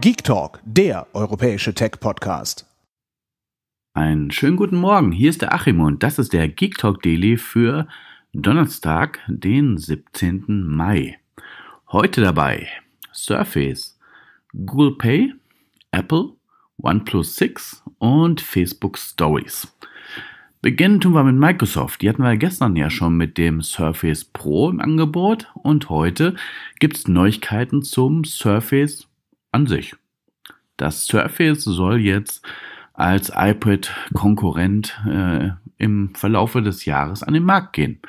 Geek Talk, der europäische Tech-Podcast. Einen schönen guten Morgen, hier ist der Achim und das ist der Geek Talk Daily für Donnerstag, den 17. Mai. Heute dabei Surface, Google Pay, Apple, OnePlus 6 und Facebook Stories. Beginnen tun wir mit Microsoft. Die hatten wir gestern ja schon mit dem Surface Pro im Angebot und heute gibt es Neuigkeiten zum Surface an sich. Das Surface soll jetzt als iPad-Konkurrent äh, im Verlaufe des Jahres an den Markt gehen.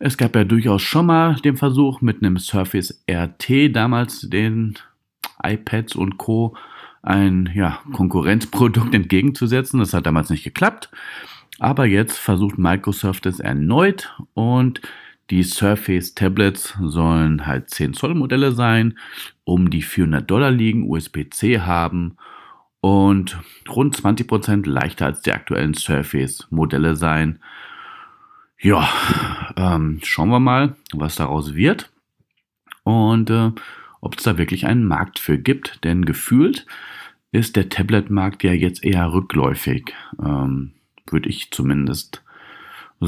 Es gab ja durchaus schon mal den Versuch mit einem Surface RT damals den iPads und Co. ein ja, Konkurrenzprodukt entgegenzusetzen. Das hat damals nicht geklappt. Aber jetzt versucht Microsoft es erneut und die Surface Tablets sollen halt 10 Zoll Modelle sein, um die 400 Dollar liegen, USB-C haben und rund 20% leichter als die aktuellen Surface Modelle sein. Ja, ähm, schauen wir mal, was daraus wird und äh, ob es da wirklich einen Markt für gibt, denn gefühlt ist der Tablet-Markt ja jetzt eher rückläufig, ähm, würde ich zumindest sagen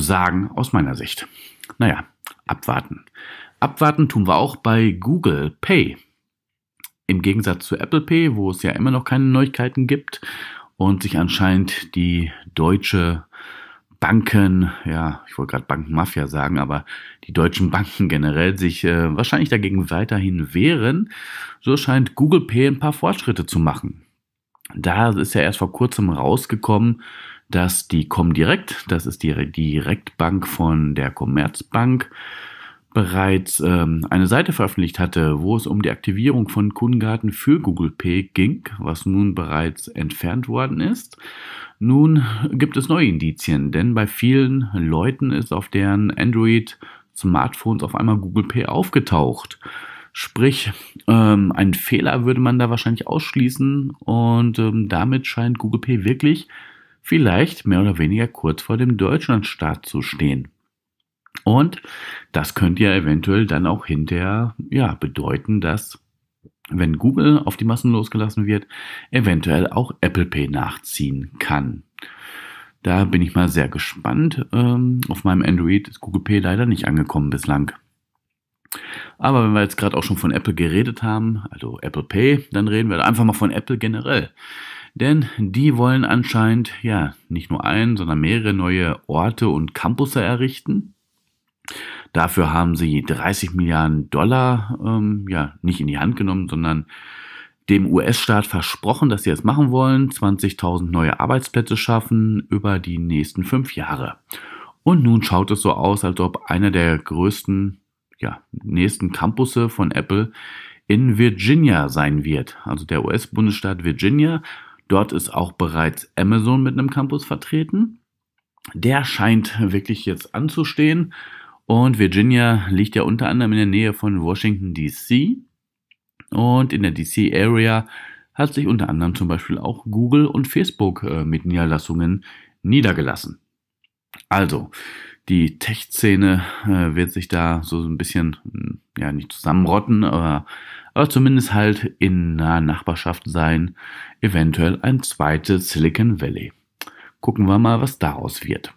sagen aus meiner Sicht. Naja, abwarten. Abwarten tun wir auch bei Google Pay. Im Gegensatz zu Apple Pay, wo es ja immer noch keine Neuigkeiten gibt und sich anscheinend die deutsche Banken, ja, ich wollte gerade Bankenmafia sagen, aber die deutschen Banken generell sich äh, wahrscheinlich dagegen weiterhin wehren, so scheint Google Pay ein paar Fortschritte zu machen. Da ist ja erst vor kurzem rausgekommen, dass die Comdirect, das ist die Direktbank von der Commerzbank, bereits ähm, eine Seite veröffentlicht hatte, wo es um die Aktivierung von Kundengarten für Google Pay ging, was nun bereits entfernt worden ist. Nun gibt es neue Indizien, denn bei vielen Leuten ist auf deren Android-Smartphones auf einmal Google Pay aufgetaucht. Sprich, ähm, einen Fehler würde man da wahrscheinlich ausschließen und ähm, damit scheint Google Pay wirklich vielleicht mehr oder weniger kurz vor dem Deutschlandstaat zu stehen. Und das könnte ja eventuell dann auch hinterher ja, bedeuten, dass wenn Google auf die Massen losgelassen wird, eventuell auch Apple Pay nachziehen kann. Da bin ich mal sehr gespannt. Ähm, auf meinem Android ist Google Pay leider nicht angekommen bislang. Aber wenn wir jetzt gerade auch schon von Apple geredet haben, also Apple Pay, dann reden wir einfach mal von Apple generell. Denn die wollen anscheinend ja nicht nur einen, sondern mehrere neue Orte und Campusse errichten. Dafür haben sie 30 Milliarden Dollar ähm, ja nicht in die Hand genommen, sondern dem US-Staat versprochen, dass sie das machen wollen, 20.000 neue Arbeitsplätze schaffen über die nächsten fünf Jahre. Und nun schaut es so aus, als ob einer der größten, ja, nächsten Campusse von Apple in Virginia sein wird. Also der US-Bundesstaat Virginia Dort ist auch bereits Amazon mit einem Campus vertreten. Der scheint wirklich jetzt anzustehen. Und Virginia liegt ja unter anderem in der Nähe von Washington, DC. Und in der DC-Area hat sich unter anderem zum Beispiel auch Google und Facebook äh, mit Niederlassungen niedergelassen. Also, die Tech-Szene äh, wird sich da so ein bisschen, hm, ja, nicht zusammenrotten, aber aber zumindest halt in naher Nachbarschaft sein, eventuell ein zweites Silicon Valley. Gucken wir mal, was daraus wird.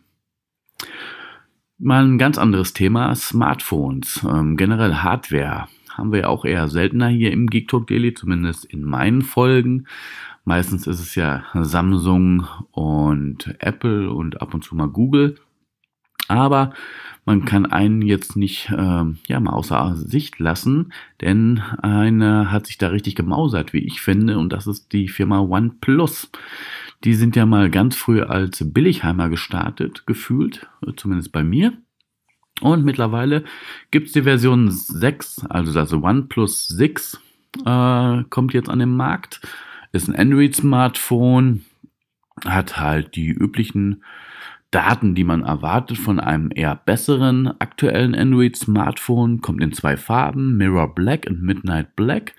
Mal ein ganz anderes Thema, Smartphones, ähm, generell Hardware. Haben wir ja auch eher seltener hier im Geek Talk Daily, zumindest in meinen Folgen. Meistens ist es ja Samsung und Apple und ab und zu mal Google. Aber man kann einen jetzt nicht ähm, ja, mal außer Sicht lassen, denn einer hat sich da richtig gemausert, wie ich finde, und das ist die Firma OnePlus. Die sind ja mal ganz früh als Billigheimer gestartet, gefühlt, zumindest bei mir. Und mittlerweile gibt es die Version 6, also das OnePlus 6 äh, kommt jetzt an den Markt. Ist ein Android-Smartphone, hat halt die üblichen Daten, die man erwartet von einem eher besseren aktuellen Android-Smartphone, kommt in zwei Farben, Mirror Black und Midnight Black.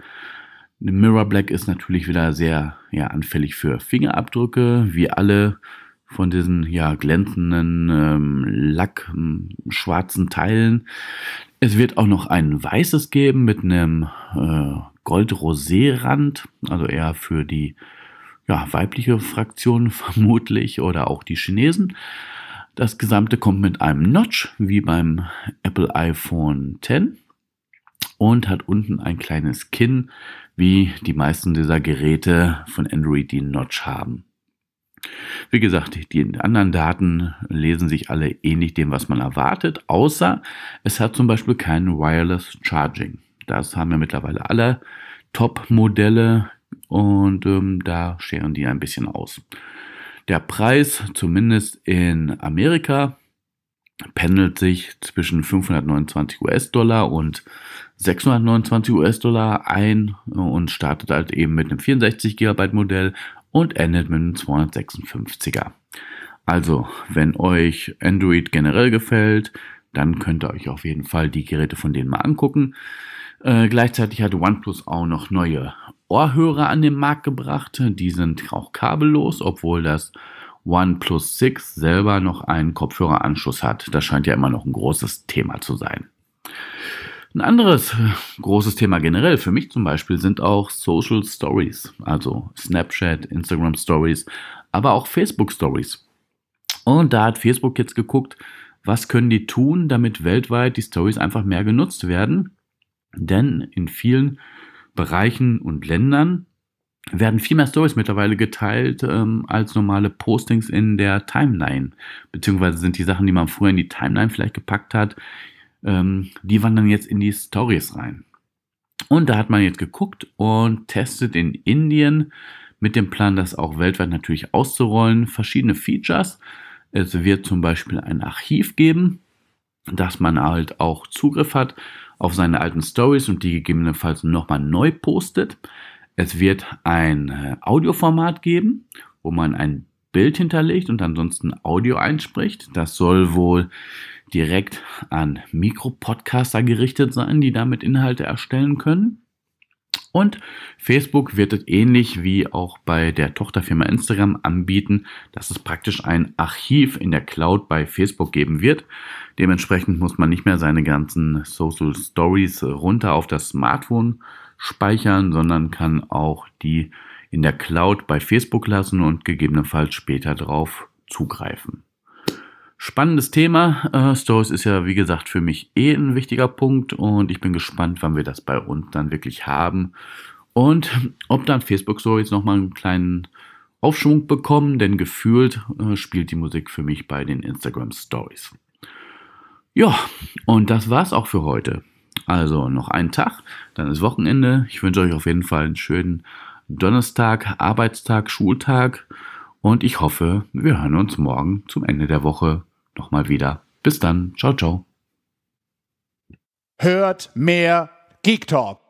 Mirror Black ist natürlich wieder sehr ja, anfällig für Fingerabdrücke, wie alle von diesen ja, glänzenden ähm, Lack-schwarzen ähm, Teilen. Es wird auch noch ein weißes geben mit einem äh, Gold-Rosé-Rand, also eher für die ja, weibliche Fraktion vermutlich oder auch die Chinesen. Das Gesamte kommt mit einem Notch, wie beim Apple iPhone 10 und hat unten ein kleines Kinn, wie die meisten dieser Geräte von Android die Notch haben. Wie gesagt, die anderen Daten lesen sich alle ähnlich dem, was man erwartet, außer es hat zum Beispiel kein Wireless Charging. Das haben ja mittlerweile alle Top-Modelle und ähm, da scheren die ein bisschen aus. Der Preis, zumindest in Amerika, pendelt sich zwischen 529 US-Dollar und 629 US-Dollar ein äh, und startet halt eben mit einem 64 GB Modell und endet mit einem 256er. Also, wenn euch Android generell gefällt, dann könnt ihr euch auf jeden Fall die Geräte von denen mal angucken. Äh, gleichzeitig hat OnePlus auch noch neue Ohrhörer an den Markt gebracht. Die sind auch kabellos, obwohl das OnePlus 6 selber noch einen Kopfhöreranschluss hat. Das scheint ja immer noch ein großes Thema zu sein. Ein anderes äh, großes Thema generell für mich zum Beispiel sind auch Social Stories, also Snapchat, Instagram Stories, aber auch Facebook Stories. Und da hat Facebook jetzt geguckt, was können die tun, damit weltweit die Stories einfach mehr genutzt werden. Denn in vielen Bereichen und Ländern werden viel mehr Stories mittlerweile geteilt ähm, als normale Postings in der Timeline. Beziehungsweise sind die Sachen, die man früher in die Timeline vielleicht gepackt hat, ähm, die wandern jetzt in die Stories rein. Und da hat man jetzt geguckt und testet in Indien mit dem Plan, das auch weltweit natürlich auszurollen, verschiedene Features. Es wird zum Beispiel ein Archiv geben, dass man halt auch Zugriff hat auf seine alten Stories und die gegebenenfalls nochmal neu postet. Es wird ein äh, Audioformat geben, wo man ein Bild hinterlegt und ansonsten Audio einspricht. Das soll wohl direkt an Mikropodcaster gerichtet sein, die damit Inhalte erstellen können. Und Facebook wird es ähnlich wie auch bei der Tochterfirma Instagram anbieten, dass es praktisch ein Archiv in der Cloud bei Facebook geben wird. Dementsprechend muss man nicht mehr seine ganzen Social Stories runter auf das Smartphone speichern, sondern kann auch die in der Cloud bei Facebook lassen und gegebenenfalls später drauf zugreifen. Spannendes Thema. Äh, Stories ist ja, wie gesagt, für mich eh ein wichtiger Punkt und ich bin gespannt, wann wir das bei uns dann wirklich haben. Und ob dann Facebook Stories nochmal einen kleinen Aufschwung bekommen, denn gefühlt äh, spielt die Musik für mich bei den Instagram Stories. Ja, und das war's auch für heute. Also noch einen Tag, dann ist Wochenende. Ich wünsche euch auf jeden Fall einen schönen Donnerstag, Arbeitstag, Schultag und ich hoffe, wir hören uns morgen zum Ende der Woche nochmal wieder. Bis dann. Ciao, ciao. Hört mehr Geek Talk.